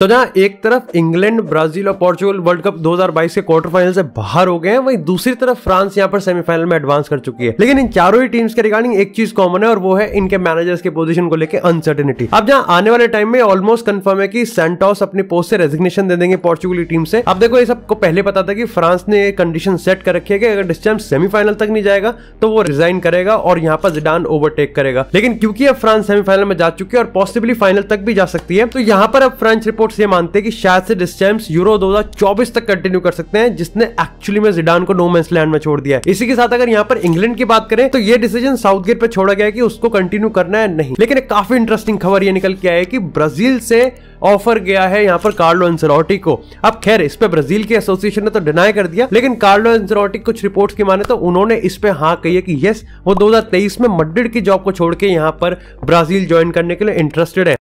तो जहाँ एक तरफ इंग्लैंड ब्राजील और पोर्चुगल वर्ल्ड कप 2022 के क्वार्टर फाइनल से बाहर हो गए हैं वहीं दूसरी तरफ फ्रांस यहाँ पर सेमीफाइनल में एडवांस कर चुकी है लेकिन इन चारों ही टीम्स के रिगार्डिंग एक चीज कॉमन है और वो है इनके मैनेजर्स के पोजीशन को लेकर अनसर्टेनिटी अब जहाँ आने वाले टाइम में ऑलमोस्ट कन्फर्म है कि सेंटॉस अपनी पोस्ट से रेजिग्नेशन दे देंगे पोर्चुगली टीम से अब देखो ये सबको पहले पता था कि फ्रांस ने कंडीशन सेट कर रखी है कि अगर इस टाइम सेमीफाइनल तक नहीं जाएगा तो वो रिजाइन करेगा और यहाँ पर जिडान ओवरटेक करेगा लेकिन क्योंकि अब फ्रांस सेमीफाइनल में जा चुकी है और पॉसिबली फाइनल तक भी जा सकती है तो यहाँ पर अब फ्रांस रिपोर्ट रिपोर्ट्स ये मानते हैं कि शायद से डिस्टेंस यूरो 2024 तक कंटिन्यू कर सकते हैं जिसने एक्चुअली में जिडान को नो मैंस लैंड में छोड़ दिया है इसी के साथ अगर यहाँ पर इंग्लैंड की बात करें तो ये डिसीजन साउथ गेट पर छोड़ा गया कि उसको कंटिन्यू करना है नहीं लेकिन एक काफी इंटरेस्टिंग खबर ये निकल के आई है कि ब्राजील से ऑफर गया है यहाँ पर कार्लो एंसरोटी को अब खैर इस पे ब्राजील के एसोसिएशन ने तो डिनाई कर दिया लेकिन कार्लो एंसरोटी कुछ रिपोर्ट्स की माने तो उन्होंने इस पे हाँ कही है कि यस वो 2023 में मड्रिड की जॉब को छोड़ के यहाँ पर ब्राजील ज्वाइन करने के लिए इंटरेस्टेड है